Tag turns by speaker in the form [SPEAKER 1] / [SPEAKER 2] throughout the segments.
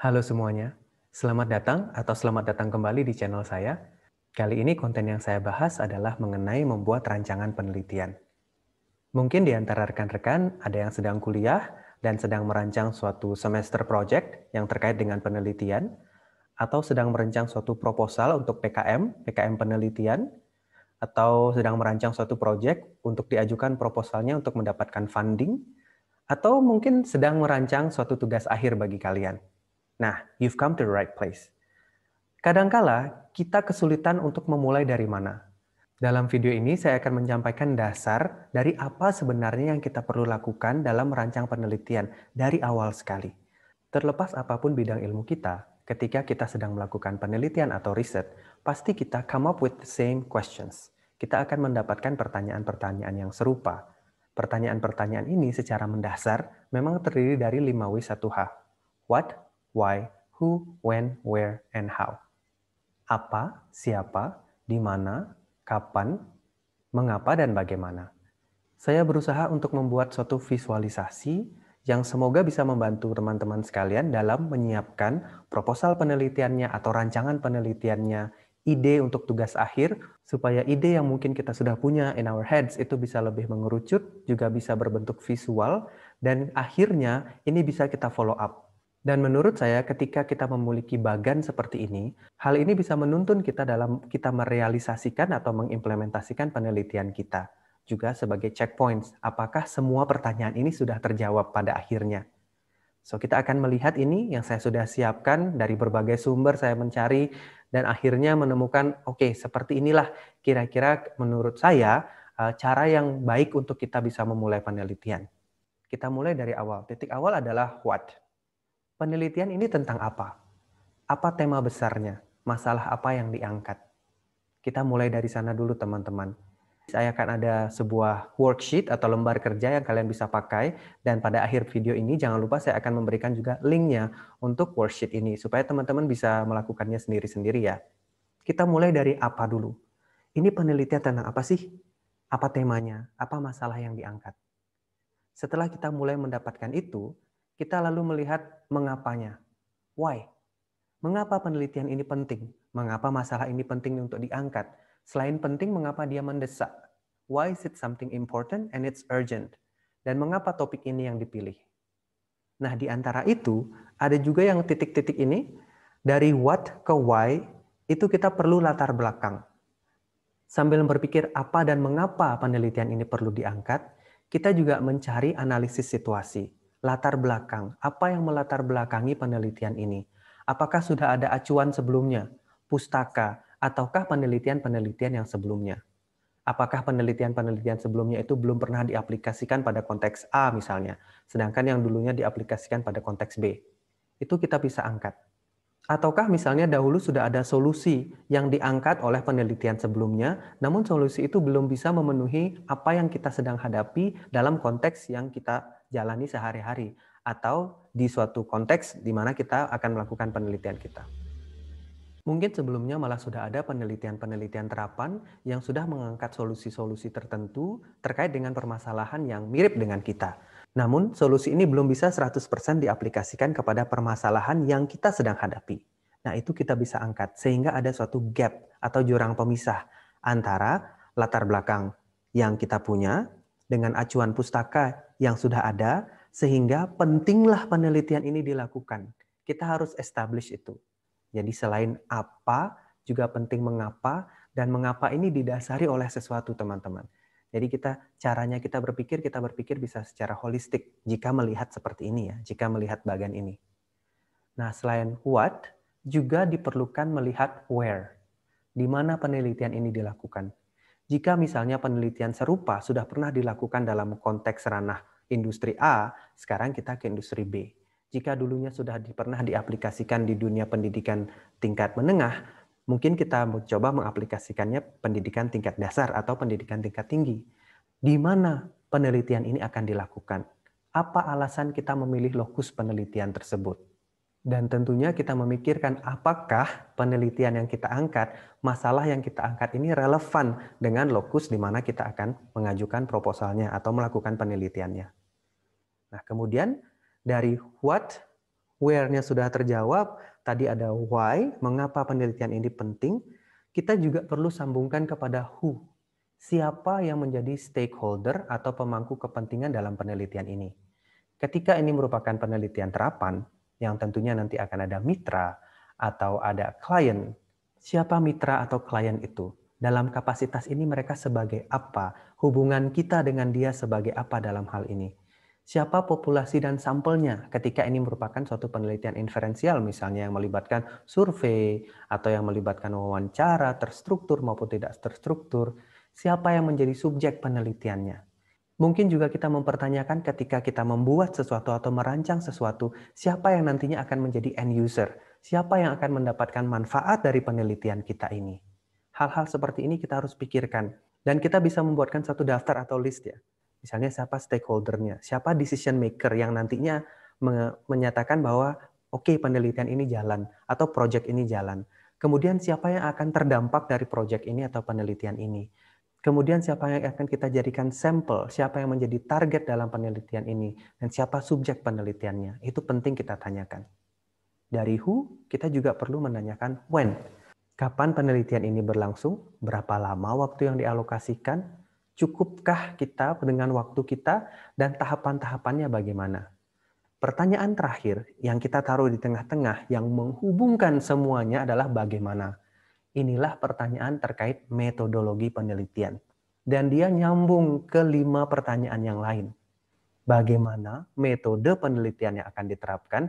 [SPEAKER 1] Halo semuanya, selamat datang atau selamat datang kembali di channel saya. Kali ini konten yang saya bahas adalah mengenai membuat rancangan penelitian. Mungkin di antara rekan-rekan ada yang sedang kuliah dan sedang merancang suatu semester project yang terkait dengan penelitian, atau sedang merancang suatu proposal untuk PKM, PKM penelitian, atau sedang merancang suatu project untuk diajukan proposalnya untuk mendapatkan funding, atau mungkin sedang merancang suatu tugas akhir bagi kalian. Nah, you've come to the right place. Kadangkala kita kesulitan untuk memulai dari mana. Dalam video ini saya akan menyampaikan dasar dari apa sebenarnya yang kita perlu lakukan dalam merancang penelitian dari awal sekali. Terlepas apapun bidang ilmu kita, ketika kita sedang melakukan penelitian atau riset, pasti kita come up with the same questions. Kita akan mendapatkan pertanyaan-pertanyaan yang serupa. Pertanyaan-pertanyaan ini secara mendasar memang terdiri dari 5W1H. What, why, who, when, where, and how. Apa, siapa, di mana, kapan, mengapa, dan bagaimana. Saya berusaha untuk membuat suatu visualisasi yang semoga bisa membantu teman-teman sekalian dalam menyiapkan proposal penelitiannya atau rancangan penelitiannya, ide untuk tugas akhir, supaya ide yang mungkin kita sudah punya in our heads itu bisa lebih mengerucut, juga bisa berbentuk visual, dan akhirnya ini bisa kita follow up dan menurut saya, ketika kita memiliki bagan seperti ini, hal ini bisa menuntun kita dalam kita merealisasikan atau mengimplementasikan penelitian kita. Juga sebagai checkpoints, apakah semua pertanyaan ini sudah terjawab pada akhirnya. So, kita akan melihat ini yang saya sudah siapkan dari berbagai sumber saya mencari dan akhirnya menemukan, oke, okay, seperti inilah kira-kira menurut saya eh, cara yang baik untuk kita bisa memulai penelitian. Kita mulai dari awal. Titik awal adalah what penelitian ini tentang apa? Apa tema besarnya? Masalah apa yang diangkat? Kita mulai dari sana dulu teman-teman. Saya akan ada sebuah worksheet atau lembar kerja yang kalian bisa pakai dan pada akhir video ini jangan lupa saya akan memberikan juga linknya untuk worksheet ini supaya teman-teman bisa melakukannya sendiri-sendiri ya. Kita mulai dari apa dulu? Ini penelitian tentang apa sih? Apa temanya? Apa masalah yang diangkat? Setelah kita mulai mendapatkan itu, kita lalu melihat mengapanya. Why? Mengapa penelitian ini penting? Mengapa masalah ini penting untuk diangkat? Selain penting, mengapa dia mendesak? Why is it something important and it's urgent? Dan mengapa topik ini yang dipilih? Nah, di antara itu, ada juga yang titik-titik ini, dari what ke why, itu kita perlu latar belakang. Sambil berpikir apa dan mengapa penelitian ini perlu diangkat, kita juga mencari analisis situasi latar belakang. Apa yang melatar belakangi penelitian ini? Apakah sudah ada acuan sebelumnya, pustaka, ataukah penelitian-penelitian yang sebelumnya? Apakah penelitian-penelitian sebelumnya itu belum pernah diaplikasikan pada konteks A misalnya, sedangkan yang dulunya diaplikasikan pada konteks B? Itu kita bisa angkat. Ataukah misalnya dahulu sudah ada solusi yang diangkat oleh penelitian sebelumnya, namun solusi itu belum bisa memenuhi apa yang kita sedang hadapi dalam konteks yang kita jalani sehari-hari atau di suatu konteks di mana kita akan melakukan penelitian kita. Mungkin sebelumnya malah sudah ada penelitian-penelitian terapan yang sudah mengangkat solusi-solusi tertentu terkait dengan permasalahan yang mirip dengan kita. Namun, solusi ini belum bisa 100% diaplikasikan kepada permasalahan yang kita sedang hadapi. Nah, itu kita bisa angkat sehingga ada suatu gap atau jurang pemisah antara latar belakang yang kita punya dengan acuan pustaka yang sudah ada, sehingga pentinglah penelitian ini dilakukan. Kita harus establish itu. Jadi selain apa, juga penting mengapa, dan mengapa ini didasari oleh sesuatu teman-teman. Jadi kita caranya kita berpikir, kita berpikir bisa secara holistik jika melihat seperti ini ya, jika melihat bagian ini. Nah selain what, juga diperlukan melihat where, di mana penelitian ini dilakukan. Jika misalnya penelitian serupa sudah pernah dilakukan dalam konteks ranah industri A, sekarang kita ke industri B. Jika dulunya sudah di, pernah diaplikasikan di dunia pendidikan tingkat menengah, mungkin kita mencoba mengaplikasikannya pendidikan tingkat dasar atau pendidikan tingkat tinggi. Di mana penelitian ini akan dilakukan? Apa alasan kita memilih lokus penelitian tersebut? Dan tentunya kita memikirkan apakah penelitian yang kita angkat, masalah yang kita angkat ini relevan dengan lokus di mana kita akan mengajukan proposalnya atau melakukan penelitiannya. Nah, kemudian dari what, where-nya sudah terjawab, tadi ada why, mengapa penelitian ini penting, kita juga perlu sambungkan kepada who, siapa yang menjadi stakeholder atau pemangku kepentingan dalam penelitian ini. Ketika ini merupakan penelitian terapan, yang tentunya nanti akan ada mitra atau ada klien, siapa mitra atau klien itu? Dalam kapasitas ini mereka sebagai apa? Hubungan kita dengan dia sebagai apa dalam hal ini? siapa populasi dan sampelnya ketika ini merupakan suatu penelitian inferensial misalnya yang melibatkan survei atau yang melibatkan wawancara terstruktur maupun tidak terstruktur, siapa yang menjadi subjek penelitiannya. Mungkin juga kita mempertanyakan ketika kita membuat sesuatu atau merancang sesuatu, siapa yang nantinya akan menjadi end user, siapa yang akan mendapatkan manfaat dari penelitian kita ini. Hal-hal seperti ini kita harus pikirkan. Dan kita bisa membuatkan satu daftar atau list ya. Misalnya siapa stakeholdernya, siapa decision maker yang nantinya menyatakan bahwa oke okay, penelitian ini jalan atau project ini jalan. Kemudian siapa yang akan terdampak dari project ini atau penelitian ini. Kemudian siapa yang akan kita jadikan sampel, siapa yang menjadi target dalam penelitian ini, dan siapa subjek penelitiannya. Itu penting kita tanyakan. Dari who, kita juga perlu menanyakan when. Kapan penelitian ini berlangsung, berapa lama waktu yang dialokasikan, Cukupkah kita dengan waktu kita dan tahapan-tahapannya bagaimana? Pertanyaan terakhir yang kita taruh di tengah-tengah yang menghubungkan semuanya adalah bagaimana. Inilah pertanyaan terkait metodologi penelitian. Dan dia nyambung ke lima pertanyaan yang lain. Bagaimana metode penelitian yang akan diterapkan,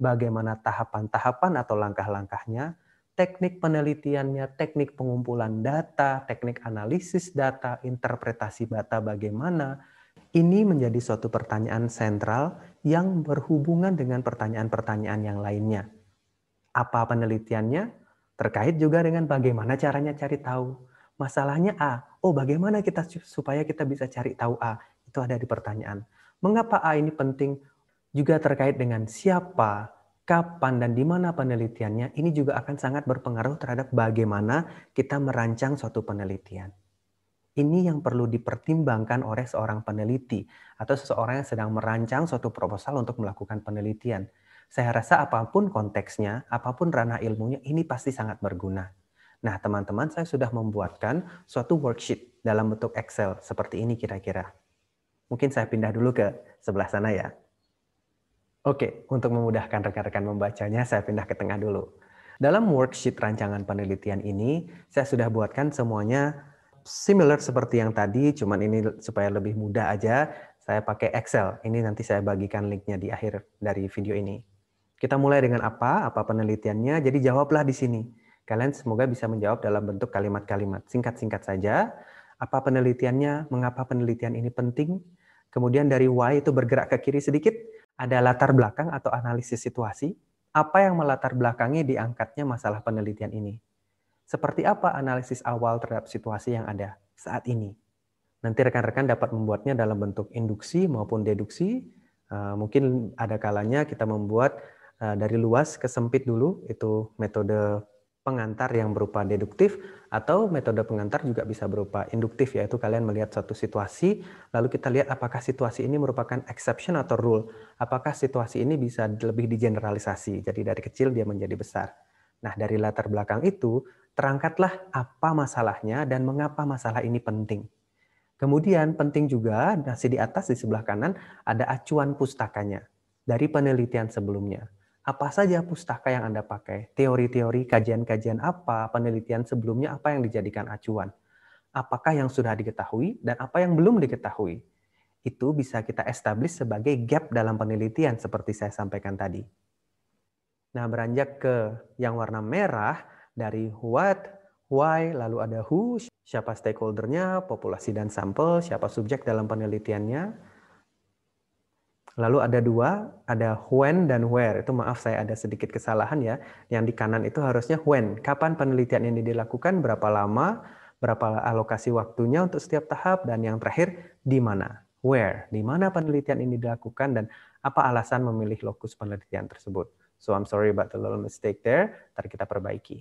[SPEAKER 1] bagaimana tahapan-tahapan atau langkah-langkahnya, teknik penelitiannya, teknik pengumpulan data, teknik analisis data, interpretasi data bagaimana, ini menjadi suatu pertanyaan sentral yang berhubungan dengan pertanyaan-pertanyaan yang lainnya. Apa penelitiannya? Terkait juga dengan bagaimana caranya cari tahu. Masalahnya A. Oh, bagaimana kita supaya kita bisa cari tahu A? Itu ada di pertanyaan. Mengapa A ini penting? Juga terkait dengan siapa, kapan dan di mana penelitiannya, ini juga akan sangat berpengaruh terhadap bagaimana kita merancang suatu penelitian. Ini yang perlu dipertimbangkan oleh seorang peneliti atau seseorang yang sedang merancang suatu proposal untuk melakukan penelitian. Saya rasa apapun konteksnya, apapun ranah ilmunya, ini pasti sangat berguna. Nah, teman-teman, saya sudah membuatkan suatu worksheet dalam bentuk Excel seperti ini kira-kira. Mungkin saya pindah dulu ke sebelah sana ya. Oke, untuk memudahkan rekan-rekan membacanya, saya pindah ke tengah dulu. Dalam worksheet rancangan penelitian ini, saya sudah buatkan semuanya similar seperti yang tadi, cuman ini supaya lebih mudah aja, saya pakai Excel. Ini nanti saya bagikan linknya di akhir dari video ini. Kita mulai dengan apa? Apa penelitiannya? Jadi jawablah di sini. Kalian semoga bisa menjawab dalam bentuk kalimat-kalimat. Singkat-singkat saja. Apa penelitiannya? Mengapa penelitian ini penting? Kemudian dari why itu bergerak ke kiri sedikit ada latar belakang atau analisis situasi, apa yang melatar belakangi diangkatnya masalah penelitian ini. Seperti apa analisis awal terhadap situasi yang ada saat ini. Nanti rekan-rekan dapat membuatnya dalam bentuk induksi maupun deduksi. Eh, mungkin ada kalanya kita membuat eh, dari luas ke sempit dulu, itu metode pengantar yang berupa deduktif atau metode pengantar juga bisa berupa induktif yaitu kalian melihat suatu situasi lalu kita lihat apakah situasi ini merupakan exception atau rule apakah situasi ini bisa lebih digeneralisasi jadi dari kecil dia menjadi besar nah dari latar belakang itu terangkatlah apa masalahnya dan mengapa masalah ini penting kemudian penting juga nasi di atas di sebelah kanan ada acuan pustakanya dari penelitian sebelumnya apa saja pustaka yang Anda pakai, teori-teori, kajian-kajian apa, penelitian sebelumnya apa yang dijadikan acuan, apakah yang sudah diketahui dan apa yang belum diketahui. Itu bisa kita establish sebagai gap dalam penelitian seperti saya sampaikan tadi. Nah, beranjak ke yang warna merah dari what, why, lalu ada who, siapa stakeholdernya, populasi dan sampel, siapa subjek dalam penelitiannya, Lalu ada dua, ada when dan where. Itu maaf saya ada sedikit kesalahan ya. Yang di kanan itu harusnya when. Kapan penelitian ini dilakukan, berapa lama, berapa alokasi waktunya untuk setiap tahap, dan yang terakhir di mana. Where, di mana penelitian ini dilakukan, dan apa alasan memilih lokus penelitian tersebut. So I'm sorry about the little mistake there. Ntar kita perbaiki.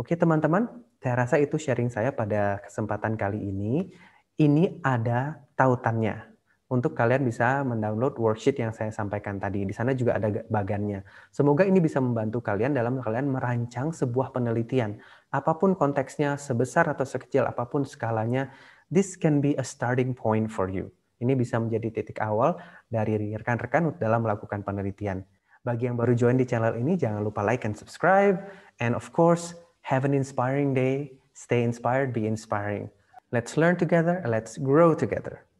[SPEAKER 1] Oke teman-teman, saya rasa itu sharing saya pada kesempatan kali ini. Ini ada tautannya untuk kalian bisa mendownload worksheet yang saya sampaikan tadi. Di sana juga ada bagannya. Semoga ini bisa membantu kalian dalam kalian merancang sebuah penelitian. Apapun konteksnya, sebesar atau sekecil apapun skalanya, this can be a starting point for you. Ini bisa menjadi titik awal dari rekan-rekan dalam melakukan penelitian. Bagi yang baru join di channel ini, jangan lupa like and subscribe. And of course, have an inspiring day. Stay inspired, be inspiring. Let's learn together, let's grow together.